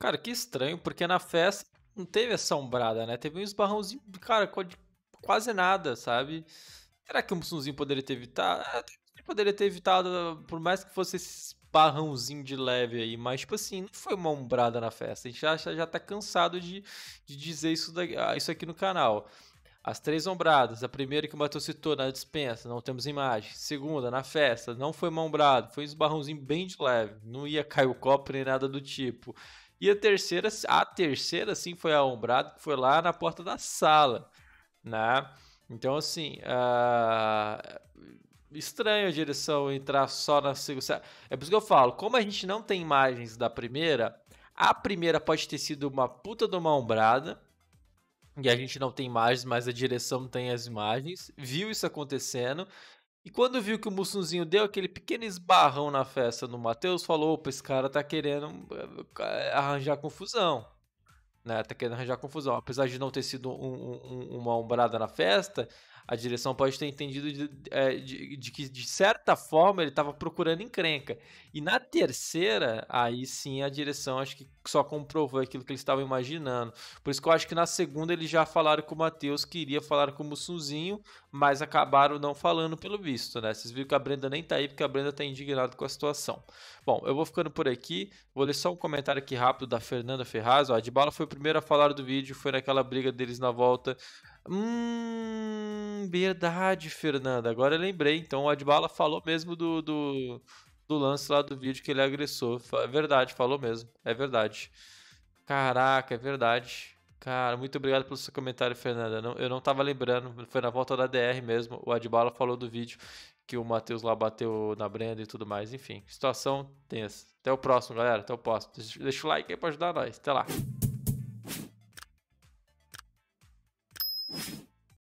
Cara, que estranho, porque na festa não teve essa ombrada, né? Teve um esbarrãozinho, cara, quase nada, sabe? Será que o Mussunzinho poderia ter evitado? Ah, ele poderia ter evitado, por mais que fosse esse esbarrãozinho de leve aí, mas, tipo assim, não foi uma umbrada na festa. A gente já, já tá cansado de, de dizer isso, da ah, isso aqui no canal. As três ombradas, a primeira que o Matheus citou na dispensa, não temos imagem. Segunda, na festa, não foi uma ombrada, foi um esbarrãozinho bem de leve, não ia cair o copo nem nada do tipo. E a terceira, a terceira sim foi a Ombrado, que foi lá na porta da sala, né? Então, assim, uh, ah, estranho a direção entrar só na segunda. É por isso que eu falo, como a gente não tem imagens da primeira, a primeira pode ter sido uma puta de uma ombrada, e a gente não tem imagens, mas a direção tem as imagens, viu isso acontecendo e quando viu que o Mussunzinho deu aquele pequeno esbarrão na festa no Matheus, falou: opa, esse cara tá querendo eh, eh, arranjar confusão. Né? Tá querendo arranjar confusão. Apesar de não ter sido um, um, uma ombrada na festa, a direção pode ter entendido de, é, de, de que, de certa forma, ele estava procurando encrenca. E na terceira, aí sim a direção acho que só comprovou aquilo que eles estavam imaginando. Por isso que eu acho que na segunda eles já falaram com o Matheus, que iria falar com o Sunzinho, mas acabaram não falando pelo visto, né? Vocês viram que a Brenda nem tá aí, porque a Brenda tá indignada com a situação. Bom, eu vou ficando por aqui. Vou ler só um comentário aqui rápido da Fernanda Ferraz. Ó, a Dibala foi o primeiro a falar do vídeo, foi naquela briga deles na volta Hum, verdade, Fernanda. Agora eu lembrei. Então o Adbala falou mesmo do, do, do lance lá do vídeo que ele agressou. É verdade, falou mesmo. É verdade. Caraca, é verdade. Cara, muito obrigado pelo seu comentário, Fernanda. Não, eu não tava lembrando, foi na volta da DR mesmo. O Adbala falou do vídeo que o Matheus lá bateu na Brenda e tudo mais. Enfim, situação tensa. Até o próximo, galera. Até o próximo. Deixa o like aí pra ajudar nós. Até lá.